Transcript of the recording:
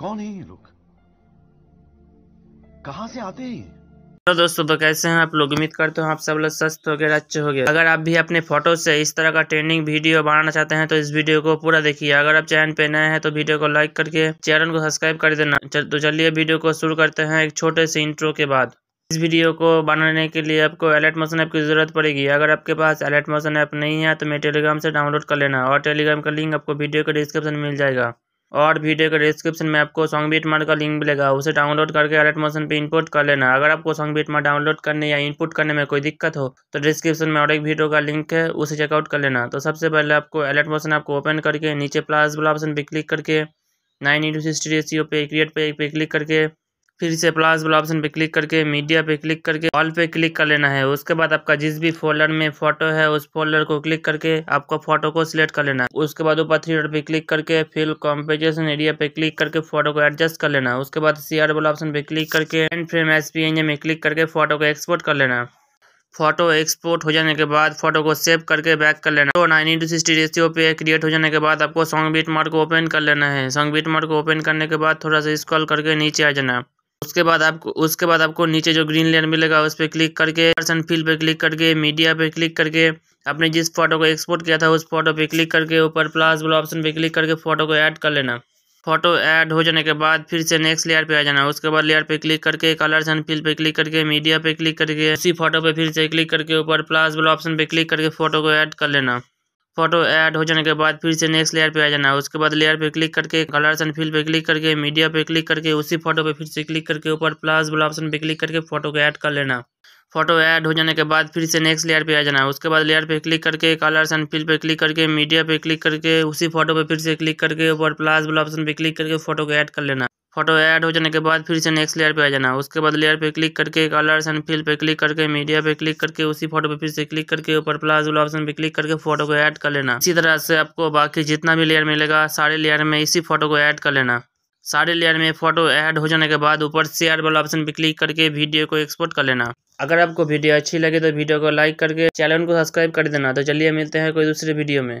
कौन है ये लोग कहा से आते हैं तो दोस्तों तो कैसे हैं आप लोग उम्मीद करते हो आप सब लोग स्वस्थ हो गए अच्छे हो गए अगर आप भी अपने फोटो से इस तरह का ट्रेंडिंग वीडियो बनाना चाहते हैं तो इस वीडियो को पूरा देखिए अगर आप चैनल पे नए हैं तो वीडियो को लाइक करके चैनल को सब्सक्राइब कर देना तो चलिए वीडियो को शुरू करते हैं एक छोटे से इंट्रो के बाद इस वीडियो को बनाने के लिए आपको अलर्ट मोशन ऐप की ज़रूरत पड़ेगी अगर आपके पास अलर्ट मोशन ऐप नहीं है तो मैं टेलीग्राम से डाउनलोड कर लेना और टेलीग्राम का लिंक आपको वीडियो के डिस्क्रिप्शन मिल जाएगा और वीडियो के डिस्क्रिप्शन में आपको सॉन्ग बीट मार्ट का लिंक मिलेगा उसे डाउनलोड करके अलर्ट मोशन पे इनपुट कर लेना अगर आपको सॉन्ग बीट मार्ट डाउनलोड करने या इनपुट करने में कोई दिक्कत हो तो डिस्क्रिप्शन में और एक वीडियो का लिंक है उसे चेकआउट कर लेना तो सबसे पहले आपको अलर्ट मोशन आपको ओपन करके नीचे प्लस वाला ऑप्शन पर क्लिक करके नाइन इंटू सिक्सटी रेसियो पे क्रिएट पे पे क्लिक करके फिर से प्लस वाला ऑप्शन पे क्लिक करके मीडिया पे क्लिक करके ऑल पे क्लिक कर लेना है उसके बाद आपका जिस भी फोल्डर में फोटो है उस फोल्डर को क्लिक करके आपको फोटो को सिलेक्ट कर लेना है उसके बाद ऊपर थ्री डॉट पे क्लिक करके फिर कॉम्पोजिशन एरिया पे क्लिक करके फोटो को एडजस्ट कर लेना है उसके बाद सीआर वाला ऑप्शन पे क्लिक करके एंड फ्रेम एस में क्लिक करके फोटो को एक्सपोर्ट कर लेना फोटो एक्सपोर्ट हो जाने के बाद फोटो को सेव करके बैक कर लेना तो नाइन इंटू सिक्सटी रेसियो पे क्रिएट हो जाने के बाद आपको सॉन्ग बीट मार्क को ओपन कर लेना है सॉन्ग बीट मार्क को ओपन करने के बाद थोड़ा सा स्क्रॉल करके नीचे आ जाना उसके बाद आपको उसके बाद आपको नीचे जो ग्रीन लेयर मिलेगा उस पर क्लिक करके पर्सन फील्ड पे क्लिक करके मीडिया पे क्लिक करके आपने जिस फोटो को एक्सपोर्ट किया था उस फोटो पे क्लिक करके ऊपर प्लस वाला ऑप्शन पे क्लिक करके फोटो को ऐड कर लेना फोटो ऐड हो जाने के बाद फिर से नेक्स्ट लेयर पे आ जाना उसके बाद लेयर पे क्लिक करके कलर्स एंड फील्ड पे क्लिक करके मीडिया पे क्लिक करके उसी फोटो पे फिर से क्लिक करके ऊपर प्लस वाला ऑप्शन पे क्लिक करके फोटो को ऐड कर लेना फोटो ऐड हो जाने के बाद फिर से नेक्स्ट लेयर पे आ जाना है उसके बाद लेयर पे क्लिक करके कलर्स एंड फील पे क्लिक करके मीडिया पे क्लिक करके उसी फोटो पे फिर से क्लिक करके ऊपर प्लस वाला ऑप्शन पे क्लिक करके फोटो को ऐड कर लेना फोटो ऐड हो जाने के बाद फिर से नेक्स्ट लेयर पे आ जाना है उसके बाद लेयर पे क्लिक करके कलर्स एंड फिल पे क्लिक करके मीडिया पे क्लिक करके उसी फोटो पे फिर से क्लिक करके ऊपर प्लस वाला ऑप्शन पे क्लिक करके फोटो को ऐड कर लेना फोटो ऐड हो जाने के बाद फिर से नेक्स्ट लेयर पे आ जाना उसके बाद लेयर पे क्लिक करके कलर्स एंड फिल पे क्लिक करके मीडिया पे क्लिक करके उसी फोटो पे फिर से क्लिक करके ऊपर प्लस वाला ऑप्शन पे क्लिक करके फोटो को ऐड कर लेना इसी तरह से आपको बाकी जितना भी लेयर मिलेगा सारे लेयर में इसी फोटो को ऐड कर लेना सारे लेयर में फोटो ऐड हो जाने के बाद ऊपर शेयर वाला ऑप्शन पे क्लिक करके वीडियो को एक्सपोर्ट कर लेना अगर आपको वीडियो अच्छी लगे तो वीडियो को लाइक करके चैनल को सब्सक्राइब कर देना तो चलिए मिलते हैं कोई दूसरे वीडियो में